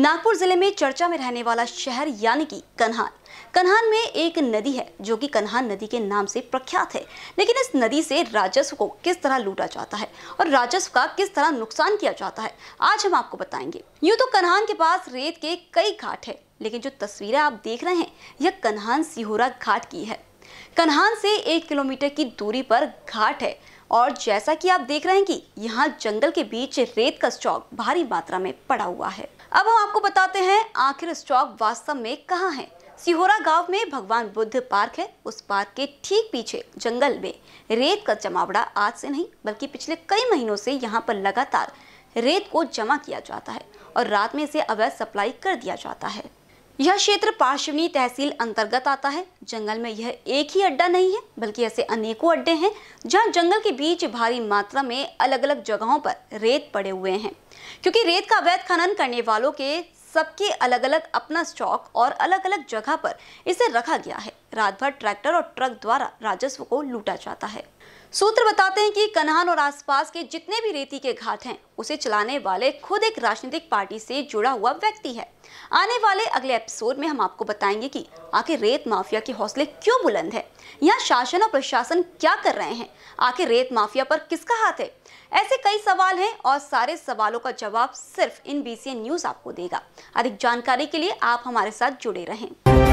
नागपुर जिले में चर्चा में रहने वाला शहर यानी कि कन्हान कन्हान में एक नदी है जो कि कन्हान नदी के नाम से प्रख्यात है लेकिन इस नदी से राजस्व को किस तरह लूटा जाता है और राजस्व का किस तरह नुकसान किया जाता है आज हम आपको बताएंगे यूं तो कन्हान के पास रेत के कई घाट है लेकिन जो तस्वीरें आप देख रहे हैं यह कन्हान सिहोरा घाट की है कन्हान से एक किलोमीटर की दूरी पर घाट है और जैसा कि आप देख रहे हैं कि यहाँ जंगल के बीच रेत का स्टॉक भारी मात्रा में पड़ा हुआ है अब हम आपको बताते हैं आखिर स्टॉक वास्तव में कहाँ है सिहोरा गांव में भगवान बुद्ध पार्क है उस पार्क के ठीक पीछे जंगल में रेत का जमावड़ा आज से नहीं बल्कि पिछले कई महीनों से यहाँ पर लगातार रेत को जमा किया जाता है और रात में इसे अवैध सप्लाई कर दिया जाता है यह क्षेत्र पार्श्वनी तहसील अंतर्गत आता है जंगल में यह एक ही अड्डा नहीं है बल्कि ऐसे अनेकों अड्डे हैं जहां जंगल के बीच भारी मात्रा में अलग अलग जगहों पर रेत पड़े हुए हैं क्योंकि रेत का अवैध खनन करने वालों के सबके अलग अलग अपना स्टॉक और अलग अलग जगह पर इसे रखा गया है रात भर ट्रैक्टर और ट्रक द्वारा राजस्व को लूटा जाता है सूत्र बताते हैं कि कन्हान और आसपास के जितने भी रेती के घाट हैं उसे चलाने वाले खुद एक राजनीतिक पार्टी से जुड़ा हुआ व्यक्ति है आने वाले अगले एपिसोड में हम आपको बताएंगे कि आखिर रेत माफिया के हौसले क्यों बुलंद है यहाँ शासन और प्रशासन क्या कर रहे हैं आखिर रेत माफिया पर किसका हाथ है ऐसे कई सवाल हैं और सारे सवालों का जवाब सिर्फ इन बी न्यूज आपको देगा अधिक जानकारी के लिए आप हमारे साथ जुड़े रहें